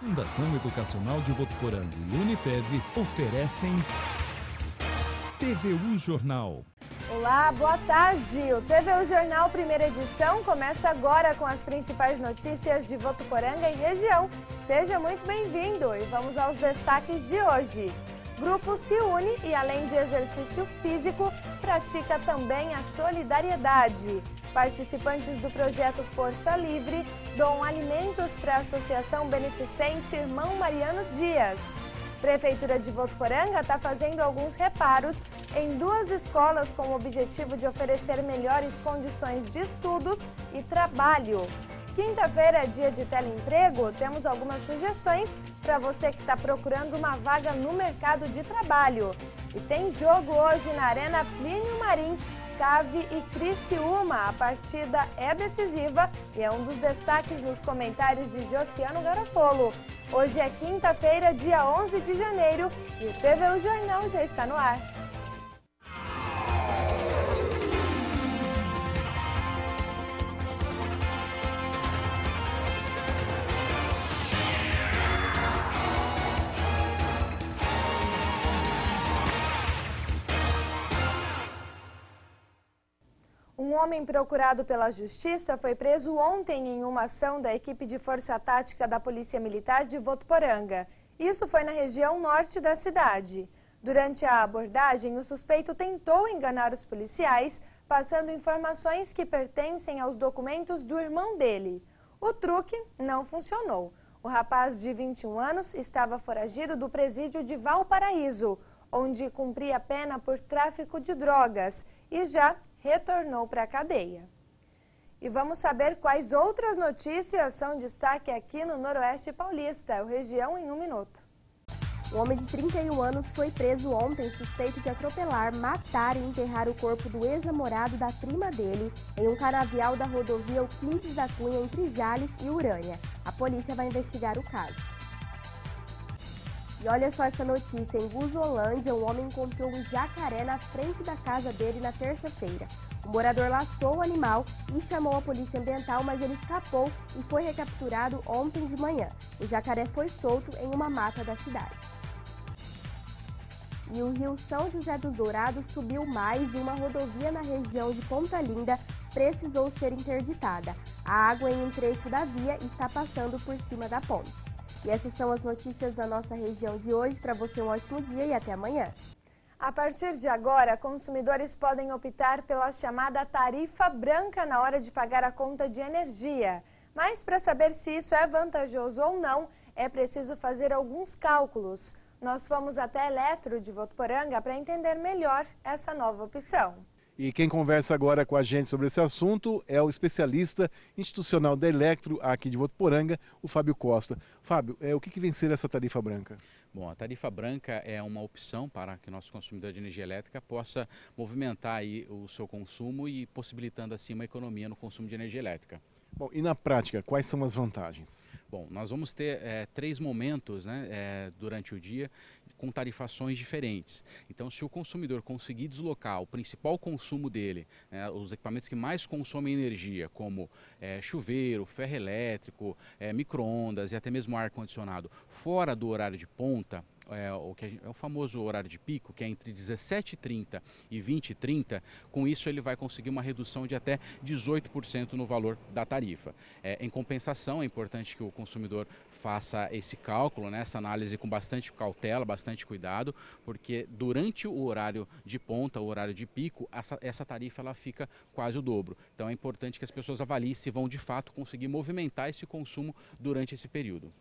Fundação Educacional de Votuporanga e Unifev oferecem TVU Jornal. Olá, boa tarde. O TVU Jornal Primeira Edição começa agora com as principais notícias de Votuporanga e região. Seja muito bem-vindo e vamos aos destaques de hoje. Grupo se une e, além de exercício físico, pratica também a solidariedade. Participantes do projeto Força Livre doam alimentos para a Associação Beneficente Irmão Mariano Dias. Prefeitura de Votuporanga está fazendo alguns reparos em duas escolas com o objetivo de oferecer melhores condições de estudos e trabalho. Quinta-feira, é dia de teleemprego, temos algumas sugestões para você que está procurando uma vaga no mercado de trabalho. E tem jogo hoje na Arena Plínio Marim Cave e Criciúma. A partida é decisiva e é um dos destaques nos comentários de Josiano Garofolo. Hoje é quinta-feira, dia 11 de janeiro, e o TV O Jornal já está no ar. homem procurado pela Justiça foi preso ontem em uma ação da equipe de Força Tática da Polícia Militar de Votuporanga. Isso foi na região norte da cidade. Durante a abordagem, o suspeito tentou enganar os policiais, passando informações que pertencem aos documentos do irmão dele. O truque não funcionou. O rapaz de 21 anos estava foragido do presídio de Valparaíso, onde cumpria pena por tráfico de drogas e já retornou para a cadeia. E vamos saber quais outras notícias são destaque aqui no Noroeste Paulista, o região em um minuto. Um homem de 31 anos foi preso ontem suspeito de atropelar, matar e enterrar o corpo do ex-namorado da prima dele em um canavial da rodovia Euclides da Cunha entre Jales e Urânia. A polícia vai investigar o caso. E olha só essa notícia: em Guzolândia, um homem encontrou um jacaré na frente da casa dele na terça-feira. O morador laçou o animal e chamou a polícia ambiental, mas ele escapou e foi recapturado ontem de manhã. O jacaré foi solto em uma mata da cidade. E o rio São José dos Dourados subiu mais e uma rodovia na região de Ponta Linda precisou ser interditada. A água em um trecho da via está passando por cima da ponte. E essas são as notícias da nossa região de hoje. Para você, um ótimo dia e até amanhã. A partir de agora, consumidores podem optar pela chamada tarifa branca na hora de pagar a conta de energia. Mas para saber se isso é vantajoso ou não, é preciso fazer alguns cálculos. Nós fomos até Eletro de Votuporanga para entender melhor essa nova opção. E quem conversa agora com a gente sobre esse assunto é o especialista institucional da Electro aqui de Votuporanga, o Fábio Costa. Fábio, é, o que, que vem ser essa tarifa branca? Bom, a tarifa branca é uma opção para que o nosso consumidor de energia elétrica possa movimentar aí o seu consumo e possibilitando assim uma economia no consumo de energia elétrica. Bom, e na prática, quais são as vantagens? Bom, nós vamos ter é, três momentos né, é, durante o dia com tarifações diferentes. Então, se o consumidor conseguir deslocar o principal consumo dele, né, os equipamentos que mais consomem energia, como é, chuveiro, ferro elétrico, é, micro-ondas e até mesmo ar-condicionado, fora do horário de ponta, é, o que é o famoso horário de pico, que é entre 17h30 e 20h30, com isso ele vai conseguir uma redução de até 18% no valor da tarifa. É, em compensação, é importante que o consumidor faça esse cálculo, né, essa análise com bastante cautela, bastante cuidado, porque durante o horário de ponta, o horário de pico, essa, essa tarifa ela fica quase o dobro. Então é importante que as pessoas avaliem se vão de fato conseguir movimentar esse consumo durante esse período.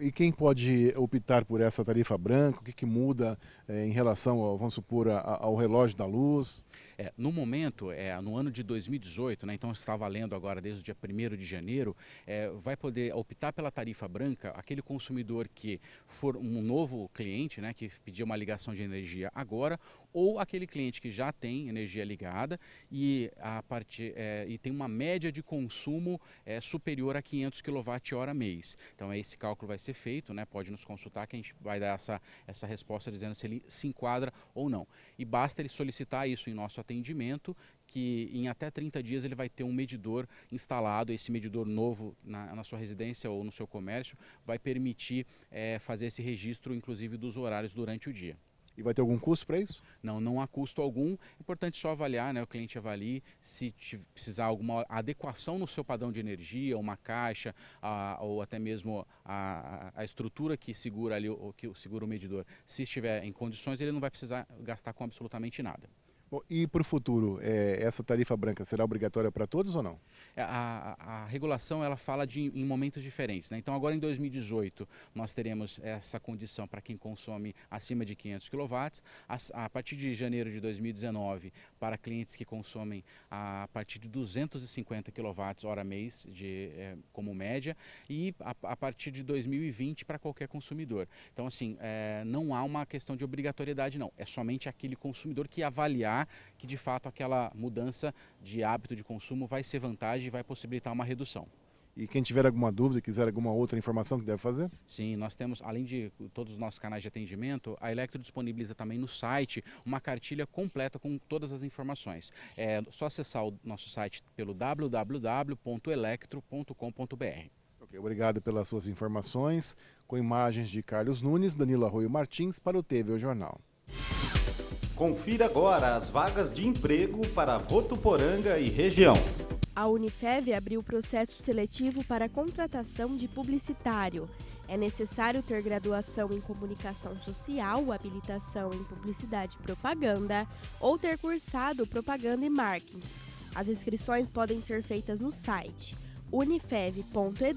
E quem pode optar por essa tarifa branca? O que, que muda é, em relação, ao, vamos supor, a, ao relógio da luz? É, no momento, é, no ano de 2018, né, então está valendo agora desde o dia 1 de janeiro, é, vai poder optar pela tarifa branca aquele consumidor que for um novo cliente, né, que pediu uma ligação de energia agora, ou aquele cliente que já tem energia ligada e, a partir, é, e tem uma média de consumo é, superior a 500 kWh mês. Então esse cálculo vai ser feito, né? Pode nos consultar que a gente vai dar essa, essa resposta dizendo se ele se enquadra ou não. E basta ele solicitar isso em nosso atendimento, que em até 30 dias ele vai ter um medidor instalado. Esse medidor novo na, na sua residência ou no seu comércio vai permitir é, fazer esse registro, inclusive dos horários durante o dia. E vai ter algum custo para isso? Não, não há custo algum. Importante só avaliar, né? O cliente avalie se precisar alguma adequação no seu padrão de energia, uma caixa, a, ou até mesmo a, a estrutura que segura ali, que segura o medidor. Se estiver em condições, ele não vai precisar gastar com absolutamente nada. Bom, e para o futuro, é, essa tarifa branca será obrigatória para todos ou não? É, a, a, regulação ela fala de, em momentos diferentes. Né? Então, agora em 2018, nós teremos essa condição para quem consome acima de 500 kW. A, a, partir de janeiro de 2019, para clientes que consomem a partir de 250 kW hora mês de, é, como média. E a, partir de 2020 para qualquer consumidor. Então, assim, é, não há uma questão de obrigatoriedade, não. É somente aquele consumidor que avaliar que de fato aquela mudança de hábito de consumo vai ser vantagem e vai possibilitar uma redução. E quem tiver alguma dúvida, quiser alguma outra informação que deve fazer? Sim, nós temos, além de todos os nossos canais de atendimento, a Electro disponibiliza também no site uma cartilha completa com todas as informações. É só acessar o nosso site pelo www.electro.com.br. obrigado pelas suas informações. Com imagens de Carlos Nunes, Danilo Arroio Martins para o TV o Jornal. Confira agora as vagas de emprego para Votuporanga e região. A Unifev abriu processo seletivo para contratação de publicitário. É necessário ter graduação em comunicação social, habilitação em publicidade e propaganda ou ter cursado propaganda e marketing. As inscrições podem ser feitas no site unifev.edu.br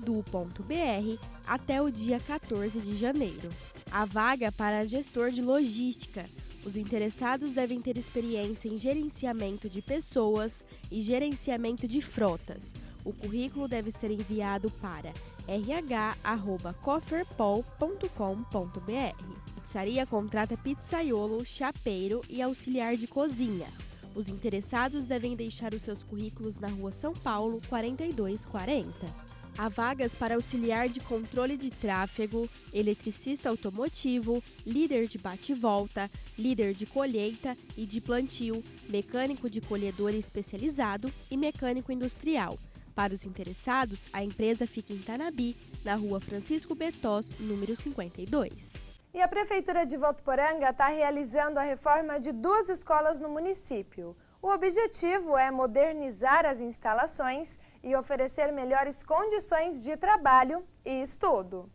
até o dia 14 de janeiro. A vaga para gestor de logística os interessados devem ter experiência em gerenciamento de pessoas e gerenciamento de frotas. O currículo deve ser enviado para rh@cofferpol.com.br. Pizzaria contrata pizzaiolo, chapeiro e auxiliar de cozinha. Os interessados devem deixar os seus currículos na Rua São Paulo, 4240. Há vagas para auxiliar de controle de tráfego, eletricista automotivo, líder de bate-volta, líder de colheita e de plantio, mecânico de colhedor especializado e mecânico industrial. Para os interessados, a empresa fica em Tanabi, na rua Francisco Betós, número 52. E a Prefeitura de Votuporanga está realizando a reforma de duas escolas no município. O objetivo é modernizar as instalações e oferecer melhores condições de trabalho e estudo.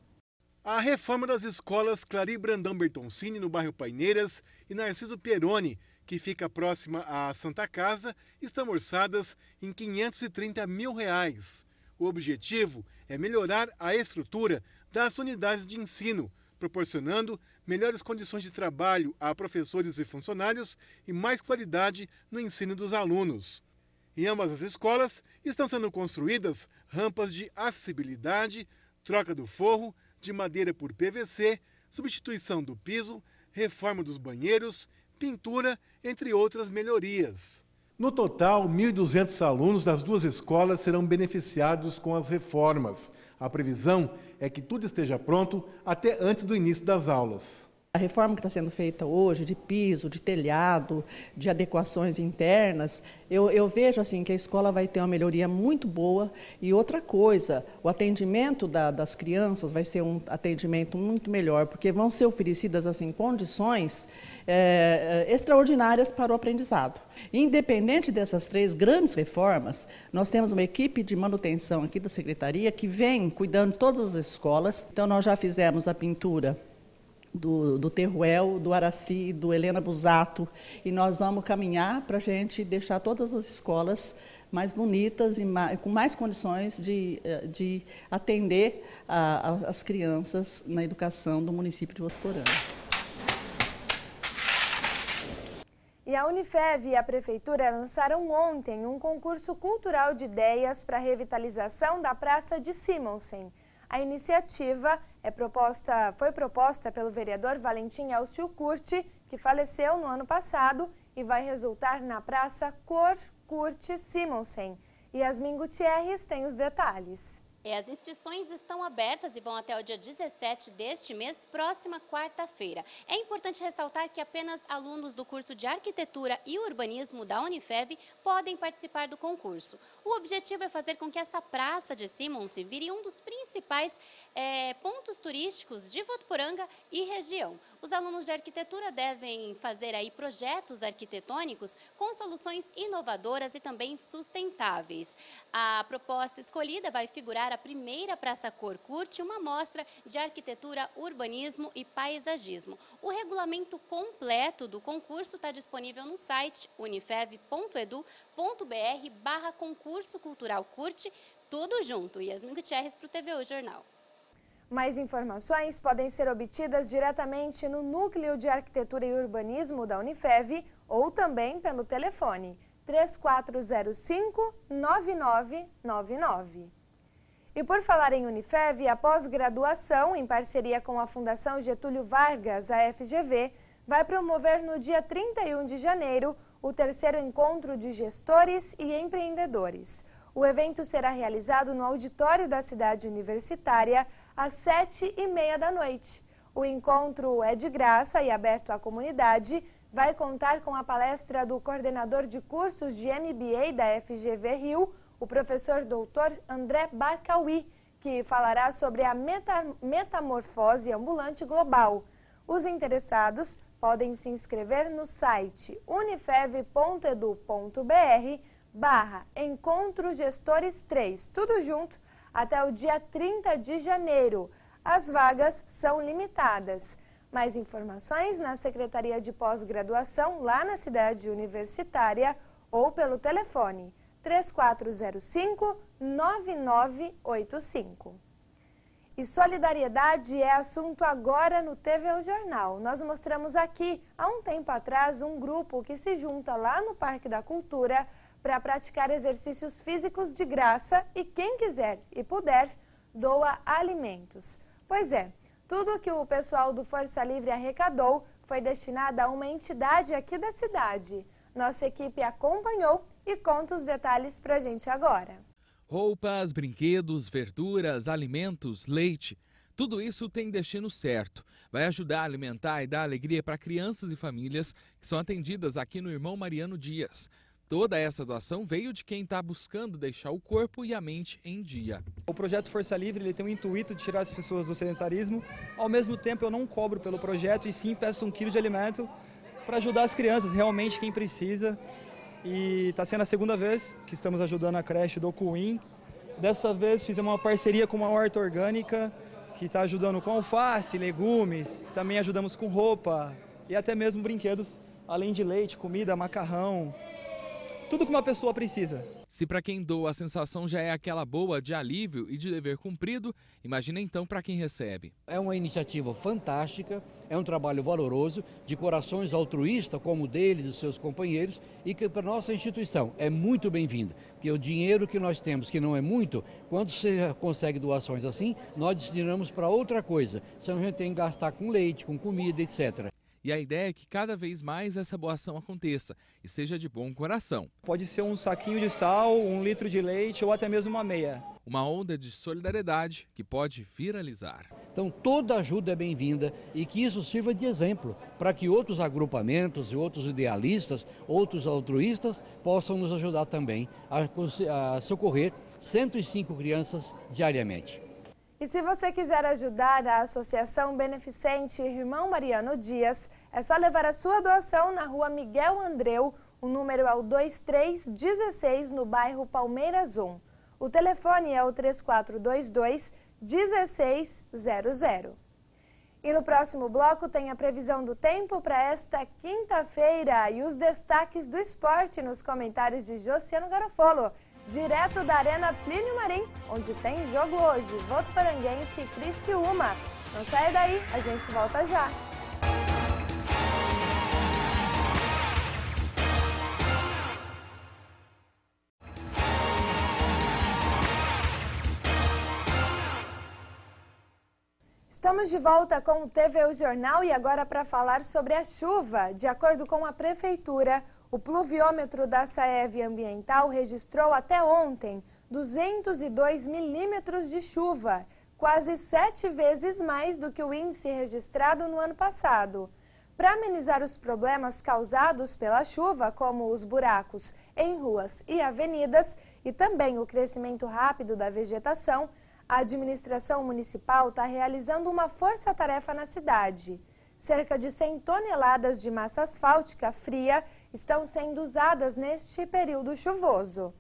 A reforma das escolas Clari Brandão Bertoncini, no bairro Paineiras, e Narciso Pieroni, que fica próxima à Santa Casa, estão orçadas em 530 mil reais. O objetivo é melhorar a estrutura das unidades de ensino, proporcionando melhores condições de trabalho a professores e funcionários e mais qualidade no ensino dos alunos. Em ambas as escolas estão sendo construídas rampas de acessibilidade, troca do forro, de madeira por PVC, substituição do piso, reforma dos banheiros, pintura, entre outras melhorias. No total, 1.200 alunos das duas escolas serão beneficiados com as reformas. A previsão é que tudo esteja pronto até antes do início das aulas. A reforma que está sendo feita hoje, de piso, de telhado, de adequações internas, eu, eu, vejo assim que a escola vai ter uma melhoria muito boa. E outra coisa, o atendimento da, das crianças vai ser um atendimento muito melhor, porque vão ser oferecidas assim condições é, extraordinárias para o aprendizado. Independente dessas três grandes reformas, nós temos uma equipe de manutenção aqui da secretaria que vem cuidando todas as escolas. Então nós já fizemos a pintura do, do Teruel, do Araci, do Helena Busato. E nós vamos caminhar para a gente deixar todas as escolas mais bonitas e mais, com mais condições de, eh, de atender a, a, as crianças na educação do município de Votuporã. E a Unifev e a Prefeitura lançaram ontem um concurso cultural de ideias para a revitalização da Praça de Simonsen. A iniciativa é proposta, foi proposta pelo vereador Valentim Elcio Curti, que faleceu no ano passado e vai resultar na Praça Cor Curti Simonsen. Yasmin Gutierrez tem os detalhes. É, as inscrições estão abertas e vão até o dia 17 deste mês, próxima quarta-feira. É importante ressaltar que apenas alunos do curso de Arquitetura e Urbanismo da Unifev podem participar do concurso. O objetivo é fazer com que essa praça de Simonse vire um dos principais é, pontos turísticos de Votuporanga e região. Os alunos de arquitetura devem fazer aí projetos arquitetônicos com soluções inovadoras e também sustentáveis. A proposta escolhida vai figurar a primeira Praça Cor Curte uma mostra de arquitetura, urbanismo e paisagismo. O regulamento completo do concurso está disponível no site unifev.edu.br barra concurso cultural curte, tudo junto. Yasmin Gutierrez para o TVU Jornal. Mais informações podem ser obtidas diretamente no Núcleo de Arquitetura e Urbanismo da Unifev ou também pelo telefone 3405 9999. E por falar em Unifev, a pós-graduação, em parceria com a Fundação Getúlio Vargas, a FGV, vai promover no dia 31 de janeiro o terceiro encontro de gestores e empreendedores. O evento será realizado no auditório da cidade universitária às sete e meia da noite. O encontro é de graça e aberto à comunidade. Vai contar com a palestra do coordenador de cursos de MBA da FGV Rio, o professor doutor André Barcaui, que falará sobre a metamorfose ambulante global. Os interessados podem se inscrever no site unifev.edu.br barra Encontro Gestores 3, tudo junto, até o dia 30 de janeiro. As vagas são limitadas. Mais informações na Secretaria de Pós-Graduação, lá na cidade universitária, ou pelo telefone 3405 9985. E solidariedade é assunto agora no TV O Jornal. Nós mostramos aqui, há um tempo atrás, um grupo que se junta lá no Parque da Cultura para praticar exercícios físicos de graça e quem quiser e puder, doa alimentos. Pois é, tudo que o pessoal do Força Livre arrecadou foi destinado a uma entidade aqui da cidade. Nossa equipe acompanhou e conta os detalhes para a gente agora. Roupas, brinquedos, verduras, alimentos, leite. Tudo isso tem destino certo. Vai ajudar a alimentar e dar alegria para crianças e famílias que são atendidas aqui no Irmão Mariano Dias. Toda essa doação veio de quem está buscando deixar o corpo e a mente em dia. O projeto Força Livre ele tem o intuito de tirar as pessoas do sedentarismo. Ao mesmo tempo, eu não cobro pelo projeto e sim peço um quilo de alimento para ajudar as crianças, realmente quem precisa. E está sendo a segunda vez que estamos ajudando a creche do Cuim. Dessa vez fizemos uma parceria com uma horta orgânica que está ajudando com alface, legumes, também ajudamos com roupa e até mesmo brinquedos, além de leite, comida, macarrão, tudo que uma pessoa precisa. Se para quem doa a sensação já é aquela boa de alívio e de dever cumprido, imagina então para quem recebe. É uma iniciativa fantástica, é um trabalho valoroso, de corações altruístas como o deles e seus companheiros, e que para nossa instituição é muito bem-vindo, porque o dinheiro que nós temos, que não é muito, quando você consegue doações assim, nós destinamos para outra coisa, senão a gente tem que gastar com leite, com comida, etc. E a ideia é que cada vez mais essa boa ação aconteça e seja de bom coração. Pode ser um saquinho de sal, um litro de leite ou até mesmo uma meia. Uma onda de solidariedade que pode viralizar. Então toda ajuda é bem-vinda e que isso sirva de exemplo para que outros agrupamentos e outros idealistas, outros altruístas possam nos ajudar também a, a socorrer 105 crianças diariamente. E se você quiser ajudar a Associação Beneficente Irmão Mariano Dias, é só levar a sua doação na rua Miguel Andreu, o número é o 2316, no bairro Palmeiras 1. O telefone é o 3422-1600. E no próximo bloco tem a previsão do tempo para esta quinta-feira e os destaques do esporte nos comentários de Josiano Garofolo. Direto da Arena Plínio Marim, onde tem jogo hoje, Voto Paranguense e Criciúma. Não saia daí, a gente volta já. Estamos de volta com o TV O Jornal e agora para falar sobre a chuva. De acordo com a Prefeitura, o pluviômetro da Saeve Ambiental registrou até ontem 202 milímetros de chuva, quase sete vezes mais do que o índice registrado no ano passado. Para amenizar os problemas causados pela chuva, como os buracos em ruas e avenidas e também o crescimento rápido da vegetação, a administração municipal está realizando uma força-tarefa na cidade. Cerca de 100 toneladas de massa asfáltica fria estão sendo usadas neste período chuvoso.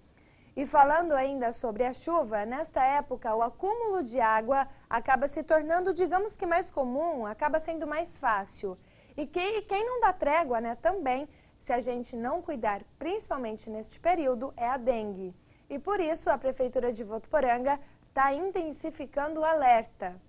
E falando ainda sobre a chuva, nesta época o acúmulo de água acaba se tornando, digamos que mais comum, acaba sendo mais fácil. E quem, quem não dá trégua né, também, se a gente não cuidar, principalmente neste período, é a dengue. E por isso a Prefeitura de Votuporanga está intensificando o alerta.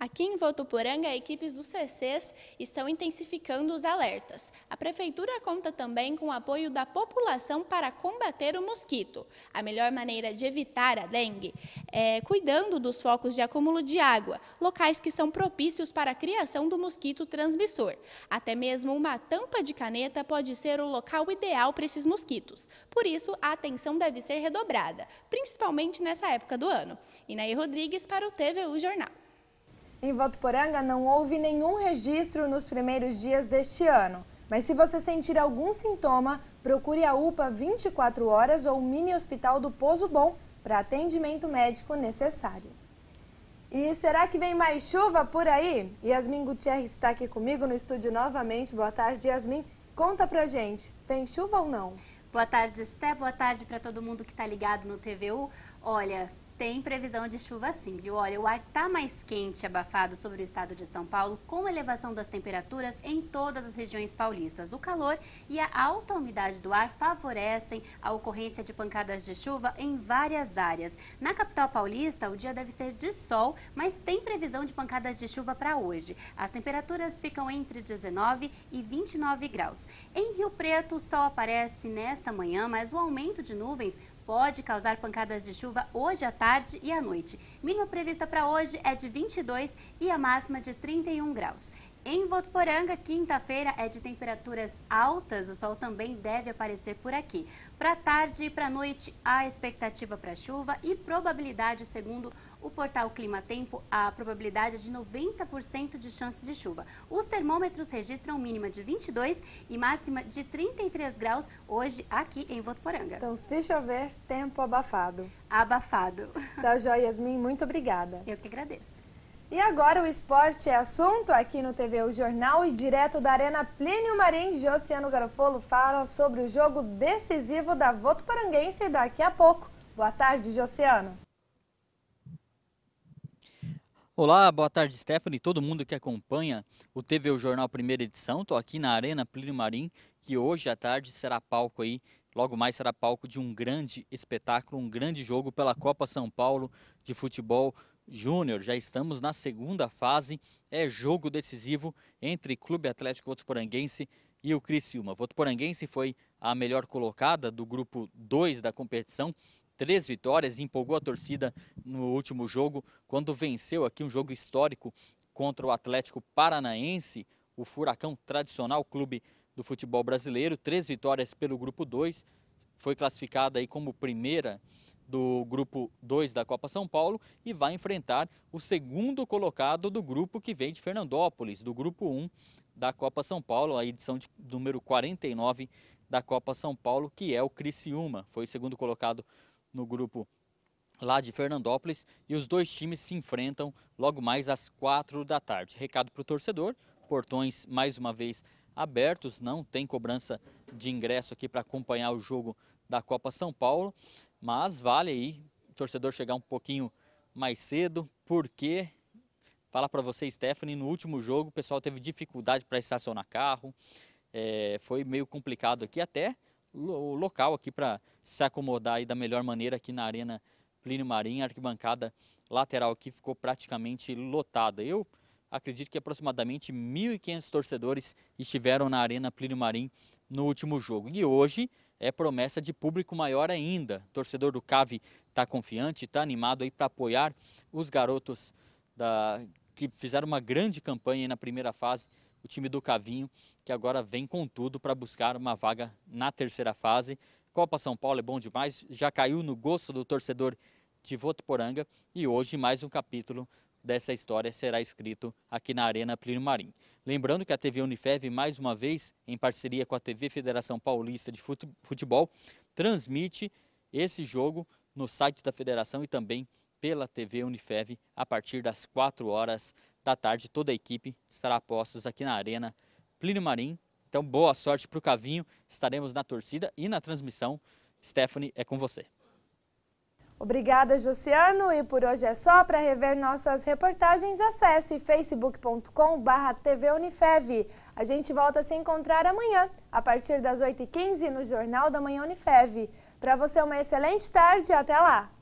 Aqui em Votuporanga, equipes dos CCs estão intensificando os alertas. A Prefeitura conta também com o apoio da população para combater o mosquito. A melhor maneira de evitar a dengue é cuidando dos focos de acúmulo de água, locais que são propícios para a criação do mosquito transmissor. Até mesmo uma tampa de caneta pode ser o local ideal para esses mosquitos. Por isso, a atenção deve ser redobrada, principalmente nessa época do ano. Inaí Rodrigues para o TVU Jornal. Em Votuporanga não houve nenhum registro nos primeiros dias deste ano. Mas se você sentir algum sintoma, procure a UPA 24 horas ou o mini hospital do Pouso Bom para atendimento médico necessário. E será que vem mais chuva por aí? Yasmin Gutierrez está aqui comigo no estúdio novamente. Boa tarde, Yasmin. Conta pra gente, tem chuva ou não? Boa tarde, Esté. Boa tarde para todo mundo que está ligado no TVU. Olha, tem previsão de chuva sim, viu? Olha, o ar está mais quente abafado sobre o estado de São Paulo, com elevação das temperaturas em todas as regiões paulistas. O calor e a alta umidade do ar favorecem a ocorrência de pancadas de chuva em várias áreas. Na capital paulista, o dia deve ser de sol, mas tem previsão de pancadas de chuva para hoje. As temperaturas ficam entre 19 e 29 graus. Em Rio Preto, o sol aparece nesta manhã, mas o aumento de nuvens pode causar pancadas de chuva hoje à tarde e à noite. Mínima prevista para hoje é de 22 e a máxima de 31 graus. Em Votuporanga, quinta-feira é de temperaturas altas, o sol também deve aparecer por aqui. Para tarde e para noite, há expectativa para chuva e probabilidade, segundo o o portal Clima Tempo, a probabilidade é de 90% de chance de chuva. Os termômetros registram mínima de 22 e máxima de 33 graus hoje aqui em Votuporanga. Então, se chover, tempo abafado. Abafado. Da tá joia, Yasmin, muito obrigada. Eu que agradeço. E agora o esporte é assunto aqui no TV O Jornal e direto da Arena Plínio Marim, Josiano Garofolo fala sobre o jogo decisivo da Voto daqui a pouco. Boa tarde, Josiano. Olá, boa tarde, Stephanie, todo mundo que acompanha o TV o Jornal Primeira Edição. Estou aqui na Arena Plínio Marim, que hoje à tarde será palco aí, logo mais será palco de um grande espetáculo, um grande jogo pela Copa São Paulo de futebol Júnior. Já estamos na segunda fase, é jogo decisivo entre Clube Atlético Votoporanguense e o Criciúma. Votoporanguense foi a melhor colocada do grupo 2 da competição, três vitórias e empolgou a torcida no último jogo, quando venceu aqui um jogo histórico contra o Atlético Paranaense, o Furacão tradicional clube do futebol brasileiro, três vitórias pelo grupo 2, foi classificada aí como primeira do grupo 2 da Copa São Paulo e vai enfrentar o segundo colocado do grupo que vem de Fernandópolis, do grupo 1 um da Copa São Paulo, a edição de número 49 da Copa São Paulo, que é o Criciúma. Foi o segundo colocado no grupo lá de Fernandópolis e os dois times se enfrentam logo mais às quatro da tarde. Recado para o torcedor, portões mais uma vez abertos, não tem cobrança de ingresso aqui para acompanhar o jogo da Copa São Paulo, mas vale aí o torcedor chegar um pouquinho mais cedo, porque fala para você, Stephanie, no último jogo o pessoal teve dificuldade para estacionar carro, é, foi meio complicado aqui até o local aqui para se acomodar da melhor maneira aqui na Arena Plínio Marinho. A arquibancada lateral aqui ficou praticamente lotada. Eu acredito que aproximadamente 1.500 torcedores estiveram na Arena Plínio Marim no último jogo. E hoje é promessa de público maior ainda. O torcedor do CAVE está confiante, está animado aí para apoiar os garotos da... que fizeram uma grande campanha na primeira fase time do Cavinho, que agora vem com tudo para buscar uma vaga na terceira fase. Copa São Paulo é bom demais, já caiu no gosto do torcedor de Votuporanga e hoje mais um capítulo dessa história será escrito aqui na Arena Plínio Marim. Lembrando que a TV Unifev, mais uma vez, em parceria com a TV Federação Paulista de Futebol, transmite esse jogo no site da federação e também pela TV Unifev a partir das 4 horas da tarde. Toda a equipe estará a postos aqui na Arena Plínio Marim. Então, boa sorte para o Cavinho. Estaremos na torcida e na transmissão. Stephanie, é com você. Obrigada, Josiano. E por hoje é só. Para rever nossas reportagens, acesse facebook.com.br tvunifev. A gente volta a se encontrar amanhã, a partir das 8h15, no Jornal da Manhã Unifev. Para você, uma excelente tarde. Até lá!